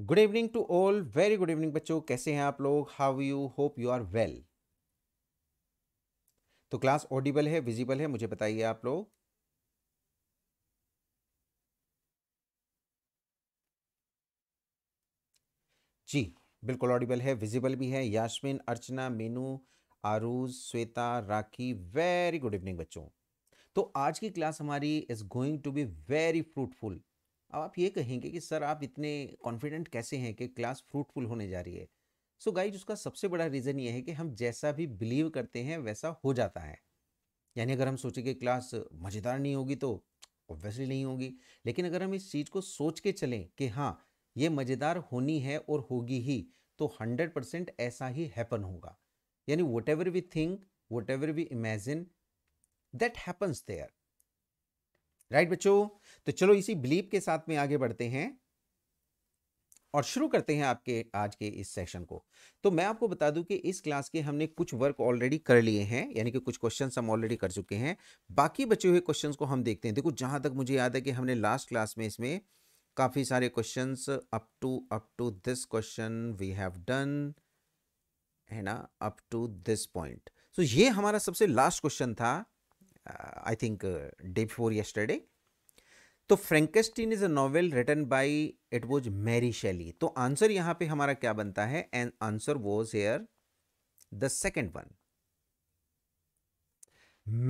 Good evening to all very good evening बच्चों कैसे हैं आप लोग how you hope you are well तो क्लास ऑडिबल है विजिबल है मुझे बताइए आप लोग जी बिल्कुल ऑडिबल है विजिबल भी है Yasmin Archana Meenu Arooj Shweta Rakhi very good evening बच्चों तो आज की क्लास हमारी is going to be very fruitful अब आप ये कहेंगे कि सर आप इतने कॉन्फिडेंट कैसे हैं कि क्लास फ्रूटफुल होने जा रही है सो so गाइज उसका सबसे बड़ा रीज़न ये है कि हम जैसा भी बिलीव करते हैं वैसा हो जाता है यानी अगर हम सोचें कि क्लास मज़ेदार नहीं होगी तो ऑब्वियसली नहीं होगी लेकिन अगर हम इस चीज़ को सोच के चलें कि हाँ ये मज़ेदार होनी है और होगी ही तो हंड्रेड परसेंट ऐसा ही हैपन होगा यानी whatever we think whatever we imagine that happens there right बच्चों तो चलो इसी बिलीव के साथ में आगे बढ़ते हैं और शुरू करते हैं आपके आज के इस सेशन को तो मैं आपको बता दूं कि इस क्लास के हमने कुछ वर्क ऑलरेडी कर लिए हैं यानी कि कुछ क्वेश्चन हम ऑलरेडी कर चुके हैं बाकी बचे हुए क्वेश्चन को हम देखते हैं देखो जहां तक मुझे याद है कि हमने लास्ट क्लास में इसमें काफ़ी सारे question up to up to this question we have done है ना up to this point so ये हमारा सबसे लास्ट क्वेश्चन था I think day before yesterday तो Frankenstein is a novel written by it was Mary Shelley तो answer यहां पे हमारा क्या बनता है and answer was here the second one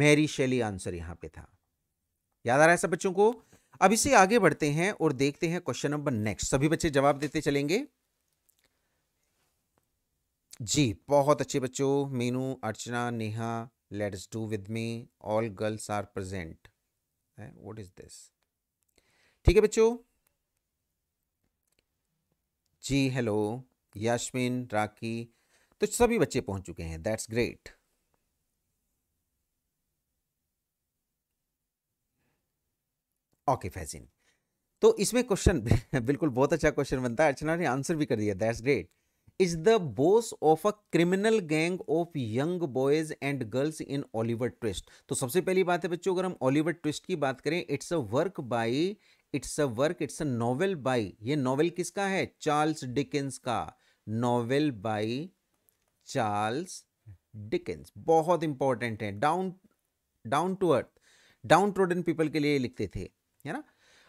Mary Shelley answer यहां पे था याद आ रहा है सब बच्चों को अब इसे आगे बढ़ते हैं और देखते हैं क्वेश्चन नंबर नेक्स्ट सभी बच्चे जवाब देते चलेंगे जी बहुत अच्छे बच्चों Meenu Archana Neha let's do with me all girls are present what is this ठीक है बच्चों जी हेलो यास्मिन राखी तो सभी बच्चे पहुंच चुके हैं दैट्स ग्रेट ओके फैजिन तो इसमें क्वेश्चन बिल्कुल बहुत अच्छा क्वेश्चन बनता है अर्चना ने आंसर भी कर दिया that's great is the boss of a criminal gang of young boys and girls in Oliver Twist तो सबसे पहली बात है बच्चों अगर हम ऑलिवर ट्विस्ट की बात करें it's a work by it's a work it's a novel by ये नॉवेल किसका है चार्ल्स डिकेंस का नॉवेल बाय चार्ल्स डिकेंस बहुत इंपॉर्टेंट है down down to earth downtrodden people के लिए लिखते थे है ना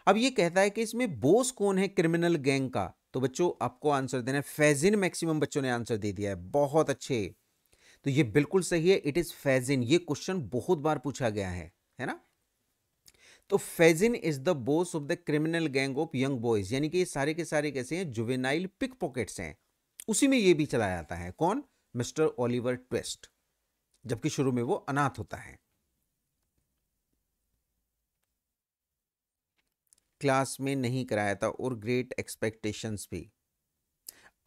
अब ये कहता है कि इसमें बोस कौन है क्रिमिनल गैंग का तो बच्चों आपको आंसर देना है फैजिन मैक्सिमम बच्चों ने आंसर दे दिया है बहुत अच्छे तो ये बिल्कुल सही है इट इज़ फैजिन ये क्वेश्चन बहुत बार पूछा गया है है ना तो Fagin is the boss of the criminal gang of young boys यानी कि ये सारे के सारे कैसे हैं जुवेनाइल पिक पॉकेट्स हैं उसी में ये भी चला जाता है कौन मिस्टर ओलिवर ट्वेस्ट जबकि शुरू में वो अनाथ होता है क्लास में नहीं कराया था और ग्रेट एक्सपेक्टेशंस भी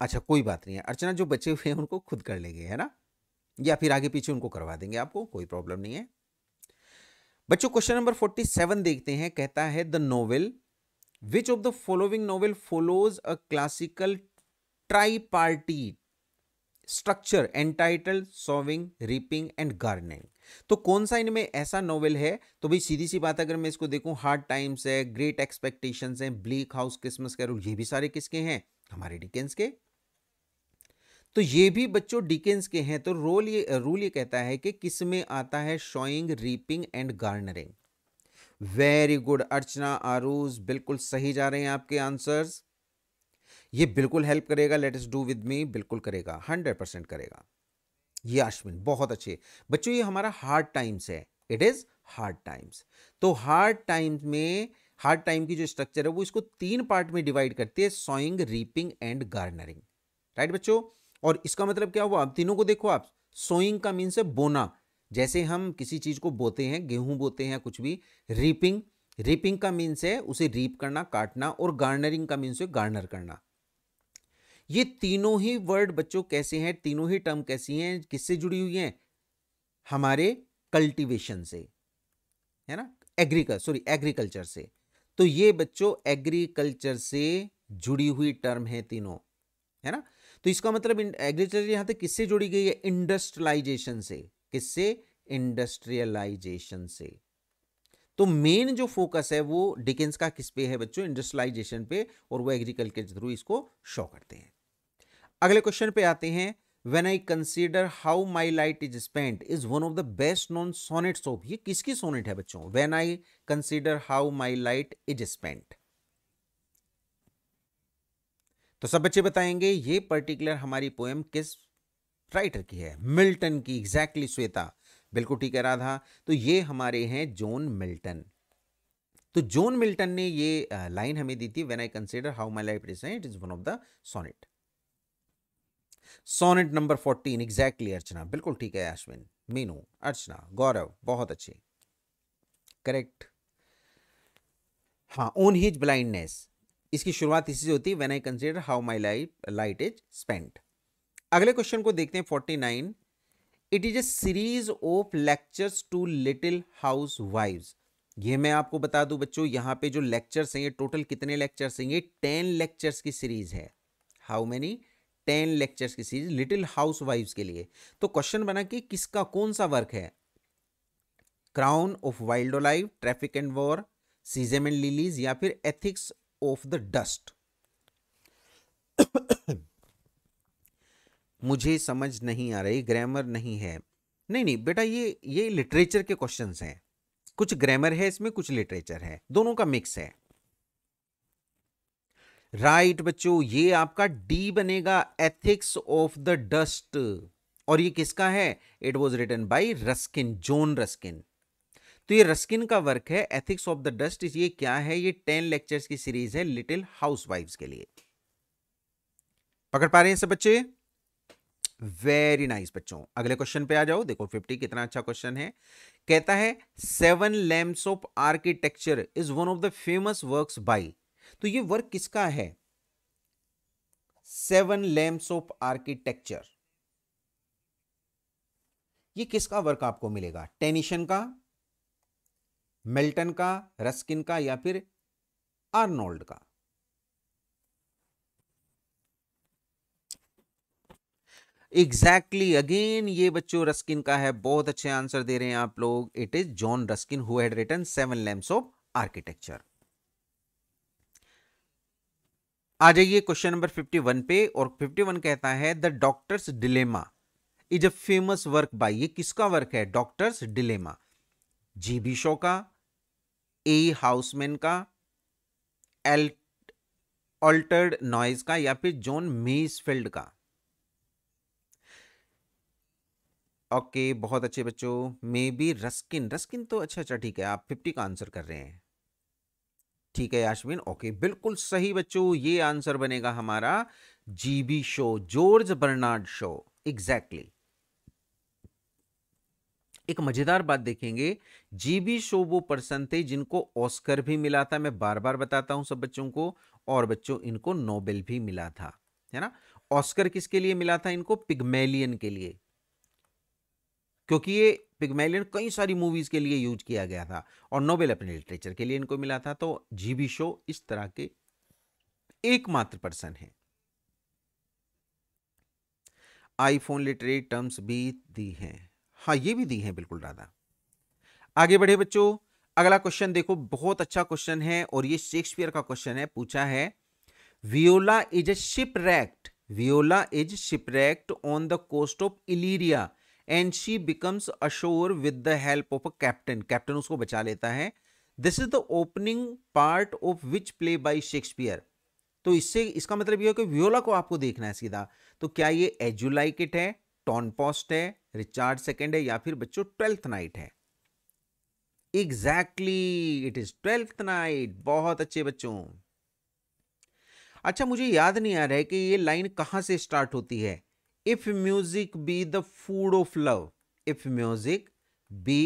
अच्छा कोई बात नहीं है अर्चना जो बचे हुए हैं उनको खुद कर लेंगे है ना या फिर आगे पीछे उनको करवा देंगे आपको कोई प्रॉब्लम नहीं है बच्चों क्वेश्चन नंबर फोर्टी सेवन देखते हैं कहता है the novel which of the following novel follows a classical tripartite structure entitled sowing reaping and gardening तो कौन सा इनमें ऐसा नोवेल है तो भाई सीधी सी बात अगर मैं इसको देखूं हार्ड टाइम्स है ग्रेट एक्सपेक्टेशंस हैं ब्लीक हाउस क्रिसमस कैरोल ये भी सारे किसके हैं हमारे डिकेंस के तो ये भी बच्चों डिकेंस के हैं तो रोल ये रूल ये कहता है कि किस में आता है sowing reaping and garnering very good Archana Arooj बिल्कुल सही जा रहे हैं आपके आंसर्स ये बिल्कुल हेल्प करेगा लेट इस डू विद मी बिल्कुल करेगा हंड्रेड परसेंट करेगा ये आश्विन बहुत अच्छे बच्चों ये हमारा हार्ड टाइम्स है इट इज हार्ड टाइम्स तो हार्ड टाइम्स में हार्ड टाइम की जो स्ट्रक्चर है वो इसको तीन पार्ट में डिवाइड करती है sowing reaping and garnering right बच्चों और इसका मतलब क्या हुआ अब तीनों को देखो आप सोइंग का मीन्स है बोना जैसे हम किसी चीज़ को बोते हैं गेहूं बोते हैं कुछ भी रीपिंग रीपिंग का मीन्स है उसे रीप करना काटना और गार्नरिंग का मीन्स है गार्नर करना ये तीनों ही वर्ड बच्चों कैसे हैं तीनों ही टर्म कैसी हैं किससे जुड़ी हुई हैं हमारे कल्टीवेशन से है ना एग्रीकल्चर सॉरी एग्रीकल्चर से तो ये बच्चों एग्रीकल्चर से जुड़ी हुई टर्म है तीनों है ना तो इसका मतलब एग्रीकल्चर यहां तक किससे जुड़ी गई है इंडस्ट्रियलाइजेशन से किससे इंडस्ट्रियलाइजेशन से तो मेन जो फोकस है वो डिकेंस का किस पे है बच्चों इंडस्ट्रियलाइजेशन पे और वो एग्रीकल्चर के थ्रू इसको शो करते हैं अगले क्वेश्चन पे आते हैं when I consider how my light is spent is one of the best known sonnet of ये किसकी सोनेट है बच्चों when I consider how my light is spent तो सब बच्चे बताएंगे ये पर्टिकुलर हमारी पोएम किस राइटर की है मिल्टन की एग्जैक्टली exactly श्वेता बिल्कुल ठीक है राधा तो ये हमारे हैं जॉन मिल्टन तो जॉन मिल्टन ने ये लाइन हमें दी थी when I consider how my life is it is one of the sonnet sonnet number fourteen exactly Archana बिल्कुल ठीक है अश्विन मीनू अर्चना गौरव बहुत अच्छे करेक्ट हाँ ओन हिज ब्लाइंडनेस इसकी शुरुआत इसी से होती है when I consider how my life light is spent अगले क्वेश्चन को देखते हैं forty nine it is a series of lectures to little housewives ये मैं आपको बता दूं बच्चों यहाँ पे जो लेक्चर्स हैं ये टोटल कितने लेक्चर्स हैं ये टेन लेक्चर्स की सीरीज है हाउ मैनी टेन लेक्चर्स की सीरीज लिटिल हाउस वाइव्स के लिए तो क्वेश्चन बना कि किसका कौन सा वर्क है crown of wild life traffic and war sesame and lilies या फिर एथिक्स ऑफ द डस्ट मुझे समझ नहीं आ रही ग्रामर नहीं है नहीं नहीं बेटा ये ये लिटरेचर के क्वेश्चंस हैं कुछ ग्रामर है इसमें कुछ लिटरेचर है दोनों का मिक्स है राइट right, बच्चों ये आपका डी बनेगा एथिक्स ऑफ द डस्ट और ये किसका है it was written by Ruskin John Ruskin तो ये रस्किन का वर्क है एथिक्स ऑफ द डस्ट ये क्या है ये टेन लेक्चर्स की सीरीज है लिटिल हाउस के लिए पकड़ पा रहे हैं सब बच्चे वेरी नाइस बच्चों अगले क्वेश्चन पे आ जाओ देखो फिफ्टी कितना अच्छा क्वेश्चन है कहता है seven lamps of architecture is one of the famous works by तो ये वर्क किसका है सेवन लैम्स ऑफ आर्किटेक्चर ये किसका वर्क आपको मिलेगा टेनिशन का मिल्टन का रस्किन का या फिर आर्नोल्ड का एग्जैक्टली exactly, अगेन ये बच्चों रस्किन का है बहुत अच्छे आंसर दे रहे हैं आप लोग it is John Ruskin who had written seven lamps of architecture आ जाइए क्वेश्चन नंबर 51 पे और 51 कहता है the doctor's dilemma is a famous work by ये किसका वर्क है डॉक्टर्स डिलेमा जी शो का ए हाउसमैन का एल ऑल्टर्ड नॉइज का या फिर जॉन फील्ड का ओके okay, बहुत अच्छे बच्चों मे बी रस्किन रस्किन तो अच्छा अच्छा ठीक है आप फिफ्टी का आंसर कर रहे हैं ठीक है याश्विन ओके बिल्कुल सही बच्चों ये आंसर बनेगा हमारा GB Shaw George Bernard Shaw exactly exactly. एक मज़ेदार बात देखेंगे जी बी शो वो पर्सन थे जिनको ऑस्कर भी मिला था मैं बार बार बताता हूं सब बच्चों को और बच्चों इनको नोबेल भी मिला था है ना ऑस्कर किसके लिए मिला था इनको पिगमेलियन के लिए क्योंकि ये पिगमेलियन कई सारी मूवीज़ के लिए यूज किया गया था और नोबेल अपने लिटरेचर के लिए इनको मिला था तो जी बी शो इस तरह के एकमात्र पर्सन है आईफोन लिटरेरी टर्म्स भी दी हैं हाँ ये भी दी है बिल्कुल राधा आगे बढ़े बच्चों अगला क्वेश्चन देखो बहुत अच्छा क्वेश्चन है और ये शेक्सपियर का क्वेश्चन है पूछा है Viola is a shipwrecked Viola is shipwrecked on the coast of Illyria and she becomes ashore with the help of a captain captain उसको बचा लेता है this is the opening part of which play by Shakespeare तो इससे इसका मतलब यह है कि वियोला को आपको देखना है सीधा तो क्या ये एजुलाइकिट है टॉनपोस्ट है रिचार्ज सेकेंड है या फिर बच्चों ट्वेल्थ नाइट है exactly it is Twelfth Night बहुत अच्छे बच्चों अच्छा मुझे याद नहीं आ रहा है कि ये लाइन कहां से स्टार्ट होती है if music be the food of love if music be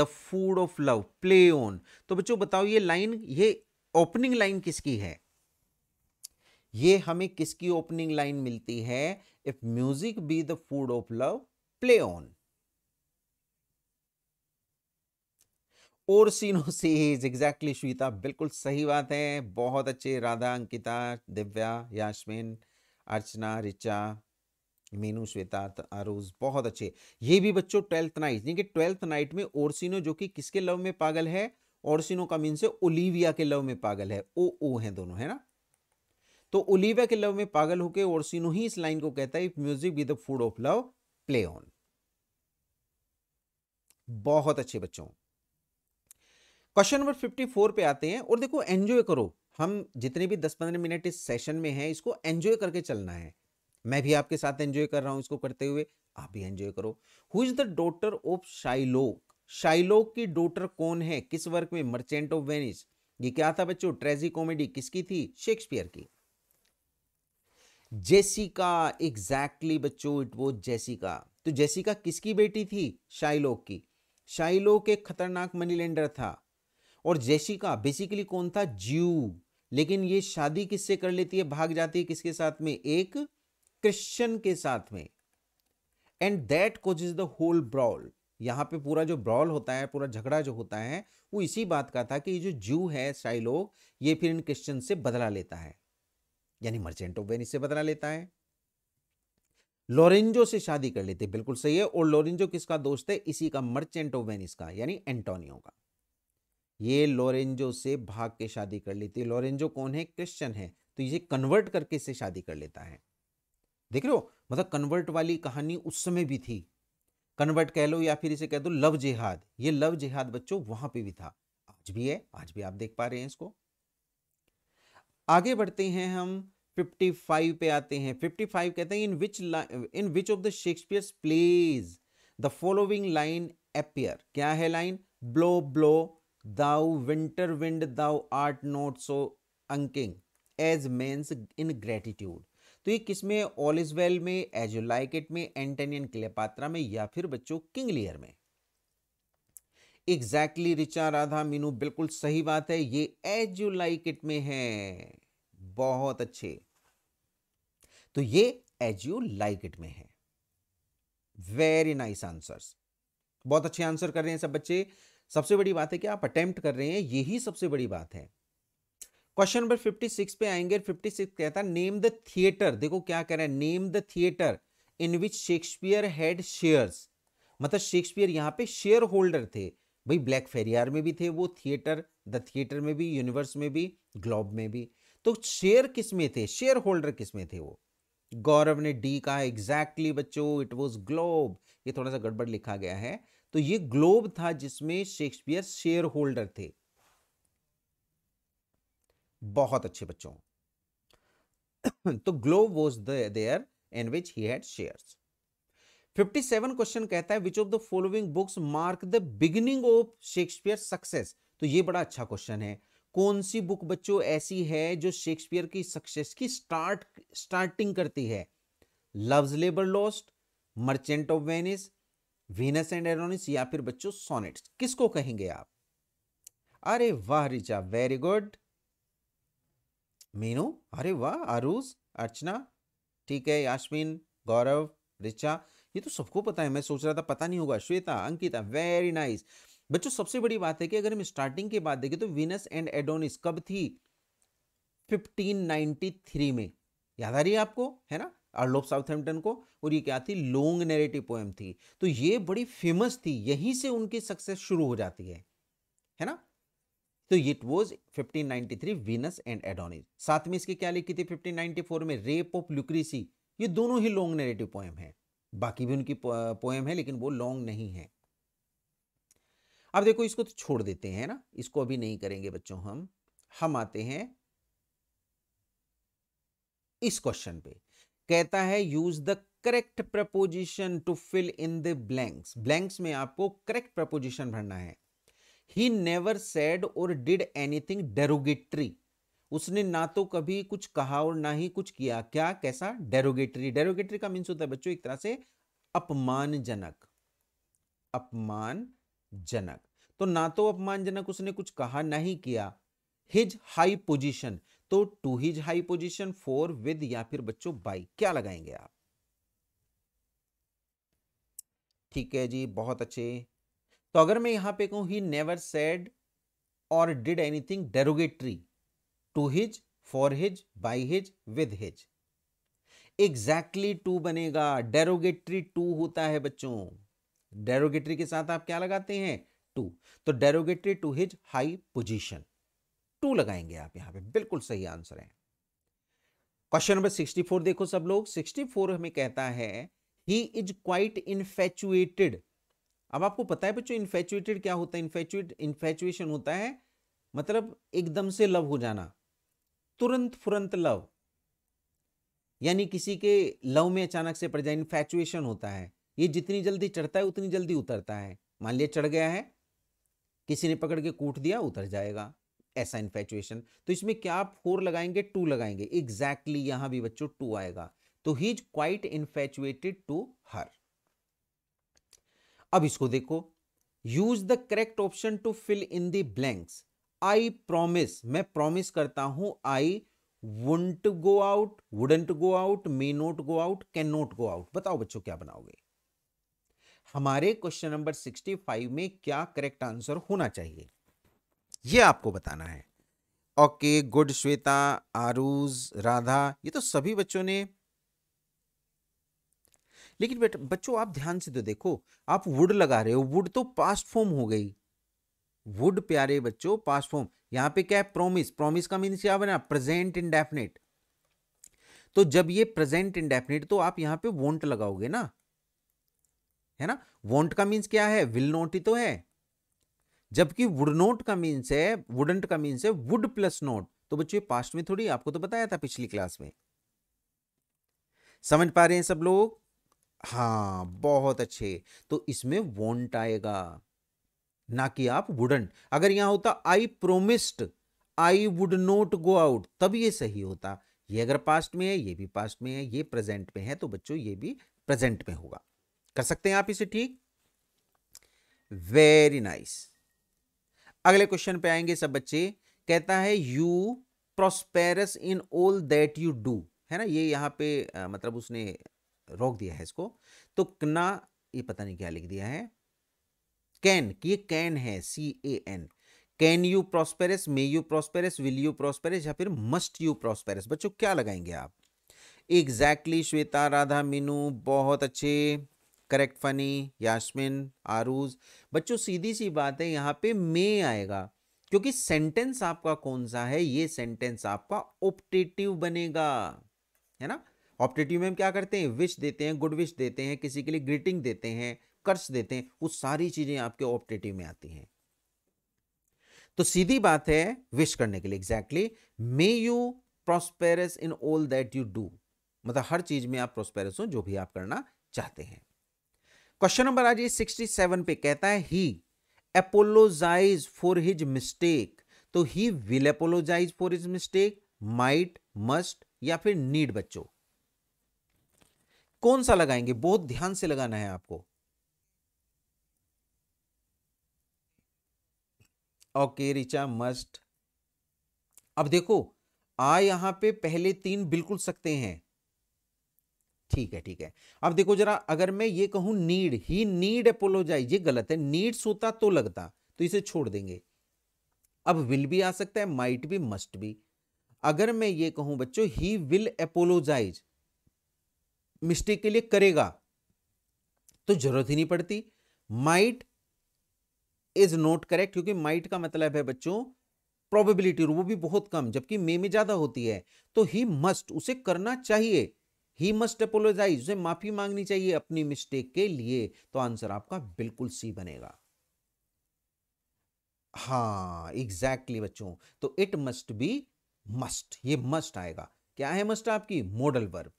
the food of love play on तो बच्चों बताओ ये लाइन ये ओपनिंग लाइन किसकी है ये हमें किसकी ओपनिंग लाइन मिलती है if music be the food of love, play on. Orsino says exactly Shweta बिल्कुल सही बात है बहुत अच्छे राधा अंकिता दिव्या यास्मिन अर्चना रिचा मीनू श्वेता आरूज बहुत अच्छे ये भी बच्चों ट्वेल्थ नाइट यानी कि ट्वेल्थ नाइट में ओरसिनो जो कि किसके लव में पागल है ओरसिनो का मीन से ओलिविया के लव में पागल है ओ ओ है दोनों है ना तो ओलिविया के लव में पागल होकर ओरसिनो ही इस लाइन को कहता है if music with the food of love play on बहुत अच्छे बच्चों क्वेश्चन नंबर 54 पे आते हैं और देखो एंजॉय करो हम जितने भी 10-15 मिनट इस सेशन में हैं इसको एंजॉय करके चलना है मैं भी आपके साथ एंजॉय कर रहा हूं इसको करते हुए आप भी एंजॉय करो who is the daughter of Shylock Shylock की डॉटर कौन है किस वर्क में मर्चेंट ऑफ वेनिस ये क्या था बच्चों ट्रेजी कॉमेडी किसकी थी शेक्सपियर की जेसिका एग्जैक्टली बच्चों इट वो जेसिका तो जेसिका किसकी बेटी थी शाइलोक की शाइलोक एक खतरनाक मनी लेंडर था और जेसिका बेसिकली कौन था ज्यू लेकिन ये शादी किससे कर लेती है भाग जाती है किसके साथ में एक क्रिश्चियन के साथ में and that cause is the whole brawl यहाँ पे पूरा जो ब्रॉल होता है पूरा झगड़ा जो होता है वो इसी बात का था कि ये जो ज्यू है साइलोग ये फिर इन क्रिश्चियन से बदला लेता है यानी मर्चेंट ऑफ वेनिस से बदला लेता है लोरेंजो से शादी कर लेते बिल्कुल सही है और लोरेंजो किसका दोस्त है इसी का मर्चेंट ऑफ वेनिस का यानी एंटोनियो का ये लोरेंजो से भाग के शादी कर लेती है लोरेंजो कौन है क्रिश्चियन है तो ये कन्वर्ट करके इसे शादी कर लेता है देख रहे हो मतलब कन्वर्ट वाली कहानी उस समय भी थी कन्वर्ट कह लो या फिर इसे कह दो लव जिहाद ये लव जिहाद बच्चों वहां पे भी था आज भी है आज भी आप देख पा रहे हैं इसको आगे बढ़ते हैं हम 55 पे आते हैं 55 कहते हैं in which in which of the Shakespeare plays the following line appear क्या है line blow blow thou winter wind thou art not so unkind as man's ingratitude तो ये किसमें ऑल इज वेल में एज यू लाइक इट में Antony and क्लेपात्रा में या फिर बच्चों किंग लियर में एग्जैक्टली रिचा राधा मीनू बिल्कुल सही बात है ये एज यू लाइक इट में है बहुत अच्छे तो ये एज यू लाइक इट में है वेरी नाइस आंसर्स बहुत अच्छे आंसर कर रहे हैं सब बच्चे सबसे बड़ी बात है कि आप अटेम्प्ट कर रहे हैं यही सबसे बड़ी बात है क्वेश्चन नंबर 56 पे आएंगे 56 कहता है नेम द थिएटर देखो क्या कह रहे हैं name the theatre in which Shakespeare had shares मतलब शेक्सपियर यहां पे शेयर होल्डर थे भाई ब्लैक फेरियार में भी थे वो थिएटर द थिएटर में भी यूनिवर्स में भी ग्लोब में भी तो शेयर किस में थे शेयर होल्डर किस में थे वो गौरव ने डी कहा एग्जैक्टली बच्चों इट वॉज ग्लोब ये थोड़ा सा गड़बड़ लिखा गया है तो ये ग्लोब था जिसमें शेक्सपियर शेयर होल्डर थे बहुत अच्छे बच्चों तो Globe was there in which he had shares 57 question कहता है which of the following books mark the beginning of Shakespeare success तो ये बड़ा अच्छा क्वेश्चन है कौन सी बुक बच्चों ऐसी है जो शेक्सपियर की सक्सेस की स्टार्ट स्टार्टिंग करती है Love's Labour's Lost Merchant of Venice Venus and Adonis या फिर बच्चों सोनेट्स किसको कहेंगे आप अरे वाह रिचा वेरी गुड मीनू अरे वाह आरूस अर्चना ठीक है यास्मीन गौरव रिचा ये तो सबको पता है मैं सोच रहा था पता नहीं होगा श्वेता अंकिता वेरी नाइस बच्चों सबसे बड़ी बात है कि अगर हम स्टार्टिंग के बाद देखें तो विनस एंड एडोनिस कब थी 1593 में याद आ रही है आपको है ना आर्लोप साउथहैम्पटन को और ये क्या थी लॉन्ग नेरेटिव पोएम थी तो ये बड़ी फेमस थी यहीं से उनकी सक्सेस शुरू हो जाती है है ना तो it was 1593 Venus and Adonis साथ में इसके क्या लिखी थी 1594 में रेप ऑफ लुक्रेसी ये दोनों ही लॉन्ग नेरेटिव पोएम है बाकी भी उनकी पोएम है लेकिन वो लॉन्ग नहीं है अब देखो इसको तो छोड़ देते हैं ना इसको अभी नहीं करेंगे बच्चों हम हम आते हैं इस क्वेश्चन पे कहता है use the correct preposition to fill in the blanks blanks में आपको करेक्ट प्रपोजिशन भरना है he never said or did anything derogatory उसने ना तो कभी कुछ कहा और ना ही कुछ किया क्या कैसा डेरोगेटरी डेरोगेटरी का मीन्स होता है बच्चों एक तरह से अपमानजनक अपमानजनक तो ना तो अपमानजनक उसने कुछ कहा ना ही किया हिज हाई पोजिशन तो to his high position for with या फिर बच्चों बाई क्या लगाएंगे आप ठीक है जी बहुत अच्छे तो अगर मैं यहां पे कहूं he never said or did anything derogatory to his for his by his with his exactly to बनेगा डेरोगेटरी टू होता है बच्चों डेरोगेटरी के साथ आप क्या लगाते हैं टू तो derogatory to his high position to लगाएंगे आप यहां पे बिल्कुल सही आंसर है क्वेश्चन नंबर सिक्सटी फोर देखो सब लोग सिक्सटी फोर हमें कहता है ही इज क्वाइट इन्फेचुएटेड अब आपको पता है बच्चों इन्फेचुएटेड क्या होता है इन्फेचुएट इन्फेचुएशन होता है मतलब एकदम से लव हो जाना तुरंत फुरंत लव यानी किसी के लव में अचानक से पड़ जाए इन्फैचुएशन होता है ये जितनी जल्दी चढ़ता है उतनी जल्दी उतरता है मान लिया चढ़ गया है किसी ने पकड़ के कूट दिया उतर जाएगा ऐसा इनफेचुएशन तो इसमें क्या आप फोर लगाएंगे टू लगाएंगे एग्जैक्टली exactly यहां भी बच्चों टू आएगा तो he is quite infatuated to her अब इसको देखो use the correct option to fill in the blanks I promise मैं प्रोमिस करता हूं I won't go out wouldn't go out may not go out can not go out बताओ बच्चों क्या बनाओगे हमारे क्वेश्चन नंबर 65 में क्या करेक्ट आंसर होना चाहिए यह आपको बताना है ओके गुड श्वेता आरूज राधा ये तो सभी बच्चों ने लेकिन बेटा बच्चों आप ध्यान से तो देखो आप वुड लगा रहे हो वुड तो पास्ट फॉर्म हो गई वुड प्यारे बच्चों पास्ट फॉर्म यहां पे क्या है प्रोमिस प्रोमिस का मीन क्या बना प्रेजेंट इंडेफिनेट तो जब ये प्रेजेंट इंडेफिनेट तो आप यहां पे वोंट लगाओगे ना है ना वोंट का मीन्स क्या है विल नोट ही तो है जबकि वुड नोट का मीन्स है वुडंट का मीन्स है वुड प्लस नोट तो बच्चों ये पास्ट में थोड़ी आपको तो बताया था पिछली क्लास में समझ पा रहे हैं सब लोग हाँ बहुत अच्छे तो इसमें वोंट आएगा ना कि आप वुडन अगर यहां होता I promised I would not go out तब ये सही होता ये अगर पास्ट में है ये भी पास्ट में है ये प्रेजेंट में है तो बच्चों ये भी प्रेजेंट में होगा कर सकते हैं आप इसे ठीक वेरी नाइस अगले क्वेश्चन पे आएंगे सब बच्चे कहता है you prosperous in all that you do है ना ये यहां पे आ, मतलब उसने रोक दिया है इसको तो कना ये पता नहीं क्या लिख दिया है कैन ये कैन है C A N can you prosperous may you prosperous will you prosperous या फिर मस्ट यू प्रॉस्पेरस बच्चों क्या लगाएंगे आप एग्जैक्टली exactly, श्वेता राधा मीनू बहुत अच्छे करेक्ट फनी यास्मिन आरूज बच्चों सीधी सी बात है यहाँ पे मे आएगा क्योंकि सेंटेंस आपका कौन सा है ये सेंटेंस आपका ऑप्टेटिव बनेगा है ना ऑप्टेटिव में हम क्या करते हैं विश देते हैं गुड विश देते हैं किसी के लिए ग्रीटिंग देते हैं उत्कर्ष देते हैं वो सारी चीजें आपके ऑप्टेटिव में आती हैं तो सीधी बात है विश करने के लिए exactly may you prosperous in all that you do मतलब हर चीज में आप प्रोस्पेरस हो जो भी आप करना चाहते हैं क्वेश्चन नंबर आज सिक्सटी सेवन पे कहता है he apologize for his mistake तो he will apologize for his mistake might must या फिर नीड बच्चों कौन सा लगाएंगे बहुत ध्यान से लगाना है आपको ओके रिचा मस्ट अब देखो आ यहां पे पहले तीन बिल्कुल सकते हैं ठीक है ठीक है अब देखो जरा अगर मैं ये कहूं नीड ही नीड अपोलोजाइज ये गलत है नीड सोता तो लगता तो इसे छोड़ देंगे अब विल भी आ सकता है माइट भी मस्ट भी अगर मैं ये कहूं बच्चों ही विल अपोलोजाइज मिस्टेक के लिए करेगा तो जरूरत ही नहीं पड़ती माइट इज नॉट करेक्ट क्योंकि माइट का मतलब है बच्चों प्रोबेबिलिटी वो भी बहुत कम जबकि मे में ज्यादा होती है तो ही मस्ट उसे करना चाहिए ही मस्ट अपोलोजाइज उसे माफी मांगनी चाहिए अपनी मिस्टेक के लिए तो आंसर आपका बिल्कुल सी बनेगा हा एग्जैक्टली exactly बच्चों तो इट मस्ट बी मस्ट ये मस्ट आएगा क्या है मस्ट आपकी मॉडल वर्ब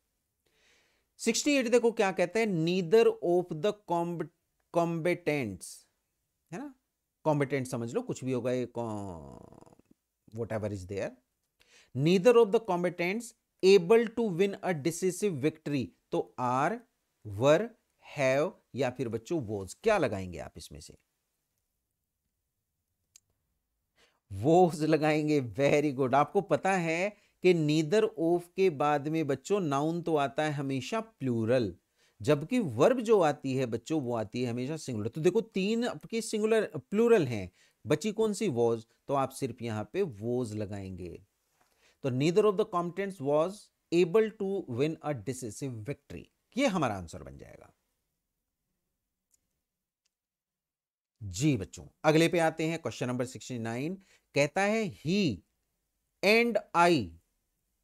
68 देखो क्या कहते हैं नीदर ऑफ द कॉम्बेटेंट्स है ना कॉम्पिटेंट समझ लो कुछ भी होगा ये whatever is there neither of the competents able to win a decisive victory तो आर वर हैव या फिर बच्चों वोज क्या लगाएंगे आप इसमें से वोज लगाएंगे वेरी गुड आपको पता है कि नीदर ऑफ के बाद में बच्चों नाउन तो आता है हमेशा प्लूरल जबकि वर्ब जो आती है बच्चों वो आती है हमेशा सिंगुलर तो देखो तीन आपके सिंगुलर प्लूरल हैं बची कौन सी वॉज तो आप सिर्फ यहाँ पे वोज लगाएंगे तो neither of the competent was able to win a decisive victory ये हमारा आंसर बन जाएगा जी बच्चों अगले पे आते हैं क्वेश्चन नंबर सिक्सटी नाइन कहता है he and I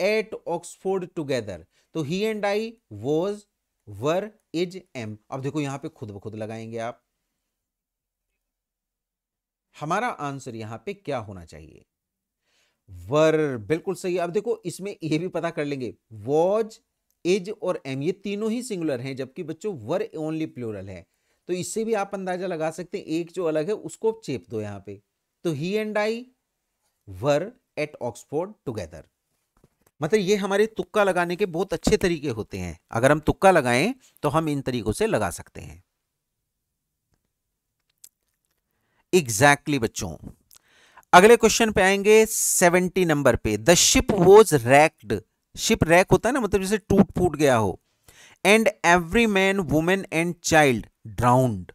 at Oxford together तो he and I was were is am अब देखो यहां पे खुद ब खुद लगाएंगे आप हमारा आंसर यहां पे क्या होना चाहिए वर बिल्कुल सही अब देखो इसमें ये भी पता कर लेंगे वॉज इज और एम ये तीनों ही सिंगुलर हैं जबकि बच्चों वर ओनली प्लूरल है तो इससे भी आप अंदाजा लगा सकते हैं एक जो अलग है उसको चेप दो यहां पे तो he and I were at Oxford together मतलब ये हमारे तुक्का लगाने के बहुत अच्छे तरीके होते हैं अगर हम तुक्का लगाएं तो हम इन तरीकों से लगा सकते हैं एग्जैक्टली exactly बच्चों अगले क्वेश्चन पे आएंगे सेवेंटी नंबर पे the ship was wrecked ship wreck होता है ना मतलब जैसे टूट फूट गया हो and every man women and child drowned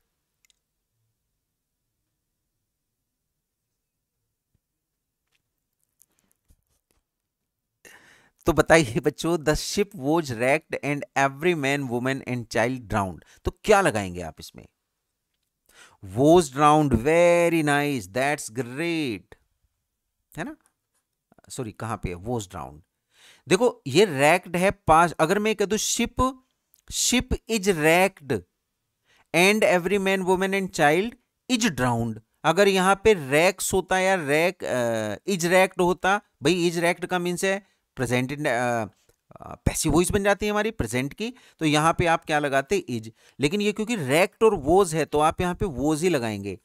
तो बताइए बच्चों the ship was wrecked and every man women and child drowned तो क्या लगाएंगे आप इसमें was drowned very nice that's great है ना सॉरी कहां पे वोज ड्राउंड देखो ये रैक्ड है पास अगर मैं कह दू ship ship is wrecked and every man women and child is drowned अगर यहां पे रैक्स होता या रैक इज रैक्ट होता भाई इज रैक्ट का मीन्स है प्रेजेंट पैसिव वॉइस बन जाती है हमारी प्रेजेंट की तो यहाँ पे आप क्या लगाते इज लेकिन ये क्योंकि रेक्ट और वोज है तो आप यहाँ पे वोज ही लगाएंगे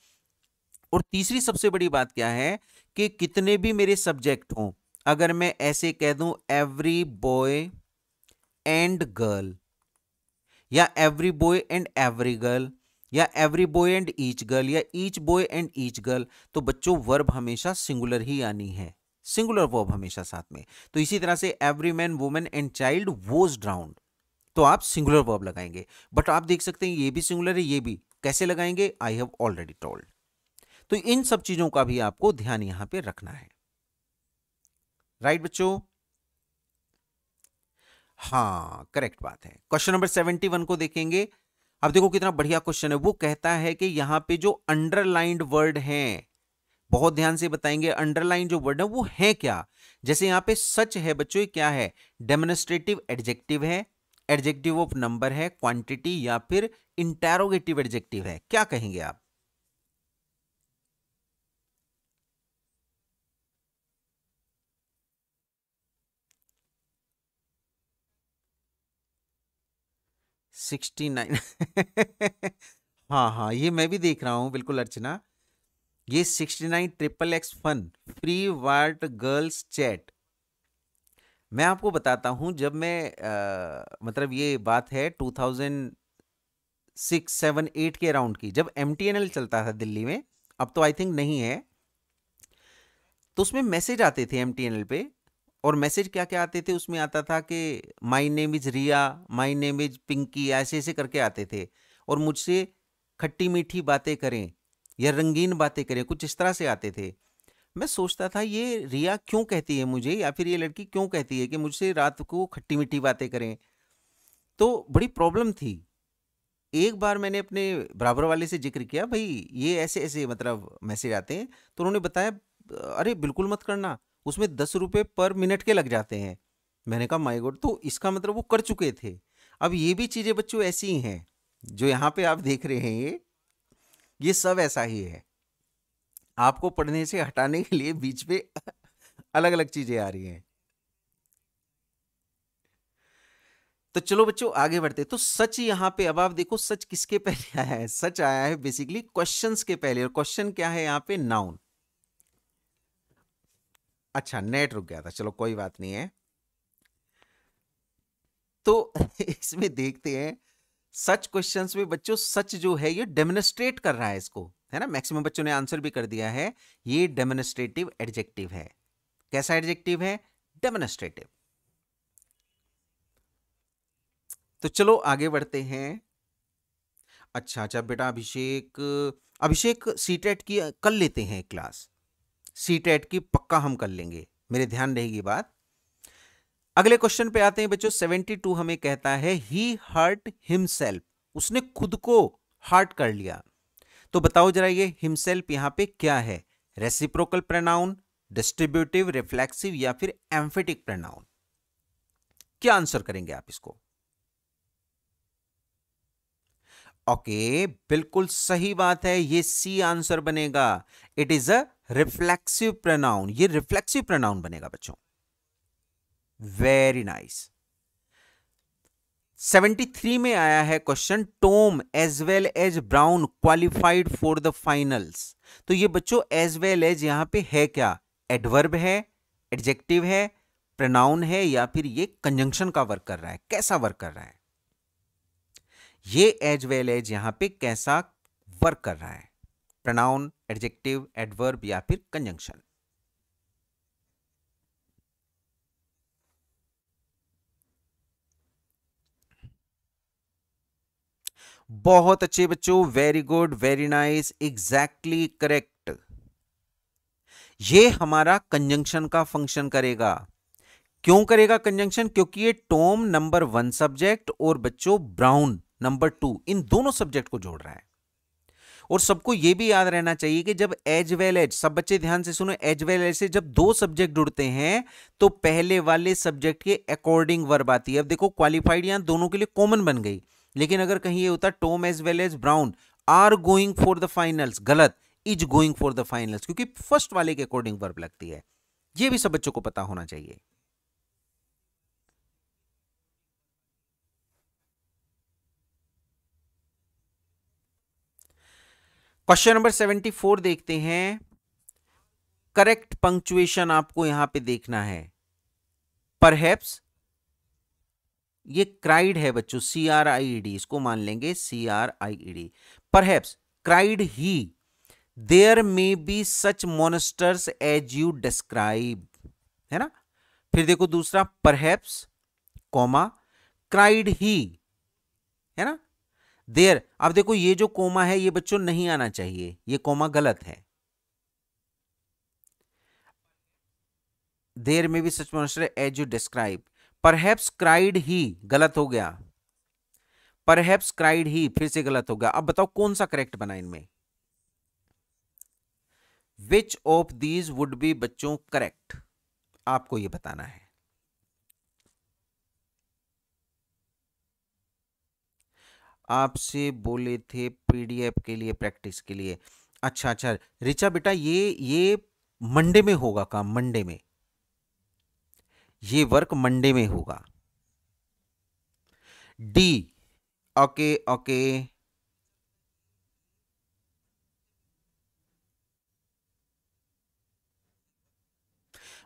और तीसरी सबसे बड़ी बात क्या है कि कितने भी मेरे सब्जेक्ट हों अगर मैं ऐसे कह दूं एवरी बॉय एंड गर्ल या every boy and every girl या every boy and each girl या each boy and each girl तो बच्चों वर्ब हमेशा सिंगुलर ही आनी है सिंगुलर वर्ब हमेशा साथ में तो इसी तरह से every man women and child was drowned तो आप सिंगुलर वर्ब लगाएंगे बट आप देख सकते हैं ये भी सिंगुलर है ये भी कैसे लगाएंगे आई हैव ऑलरेडी टोल्ड तो इन सब चीजों का भी आपको ध्यान यहां पे रखना है राइट right, बच्चों हाँ करेक्ट बात है क्वेश्चन नंबर सेवेंटी वन को देखेंगे अब देखो कितना बढ़िया क्वेश्चन है वो कहता है कि यहां पे जो अंडरलाइंड वर्ड हैं बहुत ध्यान से बताएंगे अंडरलाइन जो वर्ड है वो है क्या जैसे यहाँ पे सच है बच्चों क्या है डेमोनिस्ट्रेटिव एडजेक्टिव है एडजेक्टिव ऑफ नंबर है क्वांटिटी या फिर इंटेरोगेटिव एडजेक्टिव है क्या कहेंगे आप सिक्सटी नाइन हाँ हाँ ये मैं भी देख रहा हूं बिल्कुल अर्चना ये sixty nine triple X fun free wart girls chat मैं आपको बताता हूँ जब मैं आ, मतलब ये बात है two thousand six seven eight के अराउंड की जब एम टी एन एल चलता था दिल्ली में अब तो आई थिंक नहीं है तो उसमें मैसेज आते थे एम टी एन एल पे और मैसेज क्या क्या आते थे उसमें आता था कि my name is Riya my name is Pinky ऐसे ऐसे करके आते थे और मुझसे खट्टी मीठी बातें करें या रंगीन बातें करें कुछ इस तरह से आते थे मैं सोचता था ये रिया क्यों कहती है मुझे या फिर ये लड़की क्यों कहती है कि मुझसे रात को खट्टी मीठी बातें करें तो बड़ी प्रॉब्लम थी एक बार मैंने अपने बराबर वाले से जिक्र किया भाई ये ऐसे ऐसे मतलब मैसेज आते हैं तो उन्होंने बताया अरे बिल्कुल मत करना उसमें दस रुपये पर मिनट के लग जाते हैं मैंने कहा माई गॉड तो इसका मतलब वो कर चुके थे अब ये भी चीज़ें बच्चों ऐसी ही हैं जो यहाँ पे आप देख रहे हैं ये ये सब ऐसा ही है आपको पढ़ने से हटाने के लिए बीच में अलग अलग चीजें आ रही हैं तो चलो बच्चों आगे बढ़ते तो सच यहां पे अब आप देखो सच किसके पहले आया है सच आया है बेसिकली क्वेश्चंस के पहले और क्वेश्चन क्या है यहां पे नाउन अच्छा नेट रुक गया था चलो कोई बात नहीं है तो इसमें देखते हैं सच क्वेश्चंस में बच्चों सच जो है ये डेमोनिस्ट्रेट कर रहा है इसको है ना मैक्सिमम बच्चों ने आंसर भी कर दिया है ये डेमोनिस्ट्रेटिव एडजेक्टिव है कैसा एडजेक्टिव है डेमोनिस्ट्रेटिव तो चलो आगे बढ़ते हैं अच्छा अच्छा बेटा अभिषेक अभिषेक सीटेट e की कर लेते हैं क्लास सीटेट e की पक्का हम कर लेंगे मेरे ध्यान रहेगी बात अगले क्वेश्चन पे आते हैं बच्चों सेवेंटी टू हमें कहता है ही हर्ट हिमसेल्फ उसने खुद को हर्ट कर लिया तो बताओ जरा ये हिमसेल्फ यहां पे क्या है रेसिप्रोकल प्रनाउन डिस्ट्रीब्यूटिव रिफ्लेक्सिव या फिर एम्फेटिक प्रनाउन क्या आंसर करेंगे आप इसको ओके okay, बिल्कुल सही बात है ये सी आंसर बनेगा it is a reflexive pronoun ये रिफ्लेक्सिव प्रनाउन बनेगा बच्चों वेरी नाइस सेवेंटी थ्री में आया है question Tom as well as Brown qualified for the finals तो ये बच्चों एज वेल एज यहां पे है क्या एडवर्ब है एडजेक्टिव है प्रनाउन है या फिर ये कंजंक्शन का वर्क कर रहा है कैसा वर्क कर रहा है ये एज वेल एज यहां पे कैसा वर्क कर रहा है प्रनाउन एडजेक्टिव एडवर्ब या फिर कंजंक्शन बहुत अच्छे बच्चों very good very nice exactly correct ये हमारा कंजंक्शन का फंक्शन करेगा क्यों करेगा कंजंक्शन क्योंकि ये टोम नंबर वन सब्जेक्ट और बच्चों ब्राउन नंबर टू इन दोनों सब्जेक्ट को जोड़ रहा है और सबको ये भी याद रहना चाहिए कि जब एज वेल एज सब बच्चे ध्यान से सुनो एज वेल एज से जब दो सब्जेक्ट जुड़ते हैं तो पहले वाले सब्जेक्ट के अकॉर्डिंग वर्ब आती है अब देखो क्वालिफाइड यहां दोनों के लिए कॉमन बन गई लेकिन अगर कहीं ये होता Tom as well as Brown are going for the finals गलत is going for the finals क्योंकि फर्स्ट वाले के अकॉर्डिंग वर्ब लगती है ये भी सब बच्चों को पता होना चाहिए क्वेश्चन नंबर सेवेंटी फोर देखते हैं करेक्ट पंक्चुएशन आपको यहां पे देखना है परहेप्स ये क्राइड है बच्चों सी आर आई ई डी इसको मान लेंगे C R I E D perhaps cried he there may be such monsters as you describe है ना फिर देखो दूसरा परहैप्स कोमा क्राइड ही है ना देयर अब देखो ये जो कोमा है ये बच्चों नहीं आना चाहिए ये कोमा गलत है there may be such monster as you describe perhaps cried he गलत हो गया परहैप्स क्राइड ही फिर से गलत हो गया अब बताओ कौन सा करेक्ट बना इनमें which of these would be बच्चों करेक्ट आपको यह बताना है आपसे बोले थे पीडीएफ के लिए प्रैक्टिस के लिए अच्छा अच्छा रिचा बेटा ये ये मंडे में होगा काम मंडे में ये वर्क मंडे में होगा डी ओके ओके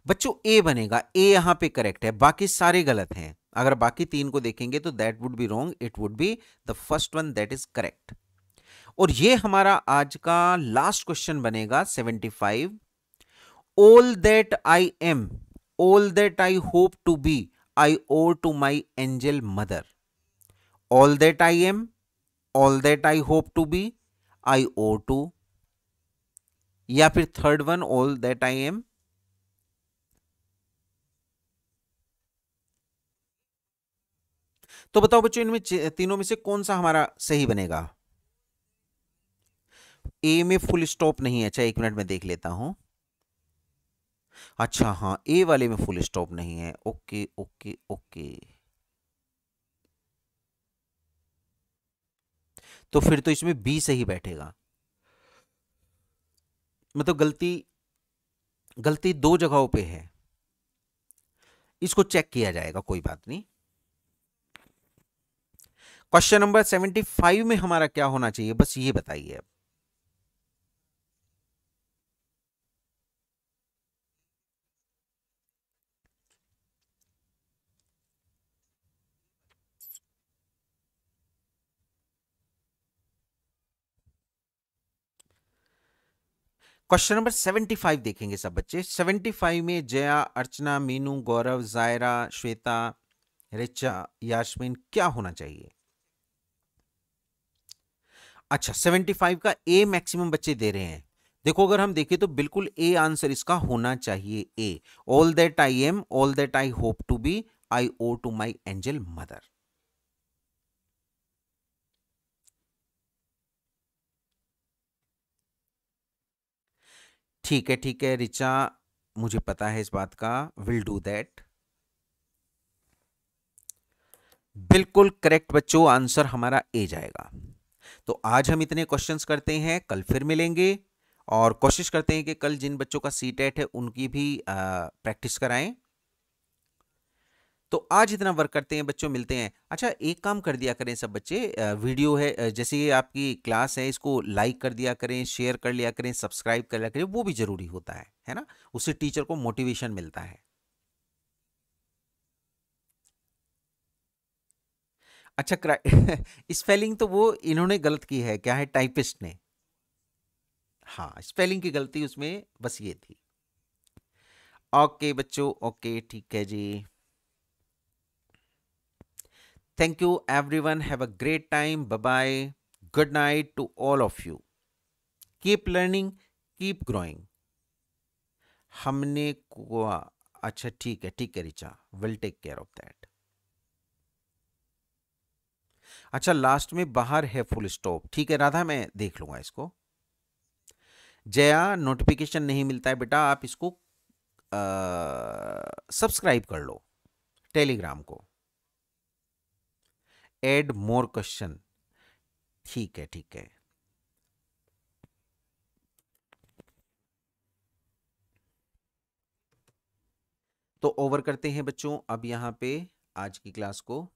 बच्चों ए बनेगा ए यहां पे करेक्ट है बाकी सारे गलत हैं अगर बाकी तीन को देखेंगे तो that would be wrong it would be the first one that is correct और ये हमारा आज का लास्ट क्वेश्चन बनेगा 75 all that I am all that I hope to be I owe to my angel mother all that I am all that I hope to be I owe to या फिर third one all that I am तो बताओ बच्चों इनमें तीनों में से कौन सा हमारा सही बनेगा ए में फुल स्टॉप नहीं है अच्छा एक मिनट में देख लेता हूं अच्छा हाँ ए वाले में फुल स्टॉप नहीं है ओके ओके ओके तो फिर तो इसमें बी सही बैठेगा मतलब गलती गलती दो जगहों पे है इसको चेक किया जाएगा कोई बात नहीं क्वेश्चन नंबर सेवेंटी फाइव में हमारा क्या होना चाहिए बस ये बताइए अब क्वेश्चन नंबर 75 देखेंगे सब बच्चे 75 में जया अर्चना मीनू गौरव जायरा श्वेता रिचा यास्मीन क्या होना चाहिए अच्छा 75 का ए मैक्सिमम बच्चे दे रहे हैं देखो अगर हम देखें तो बिल्कुल ए आंसर इसका होना चाहिए A all that I am all that I hope to be I owe to my angel mother ठीक है ठीक है रिचा मुझे पता है इस बात का विल डू दैट बिल्कुल करेक्ट बच्चों आंसर हमारा ए जाएगा तो आज हम इतने क्वेश्चंस करते हैं कल फिर मिलेंगे और कोशिश करते हैं कि कल जिन बच्चों का सी टेट है उनकी भी प्रैक्टिस कराएं तो आज इतना वर्क करते हैं बच्चों मिलते हैं अच्छा एक काम कर दिया करें सब बच्चे वीडियो है जैसे ये आपकी क्लास है इसको लाइक कर दिया करें शेयर कर लिया करें सब्सक्राइब कर लिया करें वो भी ज़रूरी होता है है ना उससे टीचर को मोटिवेशन मिलता है अच्छा क्राइ स्पेलिंग तो वो इन्होंने गलत की है क्या है टाइपिस्ट ने हाँ स्पेलिंग की गलती उसमें बस ये थी ओके बच्चों ओके ठीक है जी thank you every one a great time Bye bye good night to all of you keep learning keep growing हमने को अच्छा ठीक है ठीक है Richa will take care of that अच्छा लास्ट में बाहर है फुल स्टॉप ठीक है राधा मैं देख लूंगा इसको जया नोटिफिकेशन नहीं मिलता है बेटा आप इसको सब्सक्राइब कर लो टेलीग्राम को एड मोर क्वेश्चन ठीक है ठीक है तो ओवर करते हैं बच्चों अब यहां पे आज की क्लास को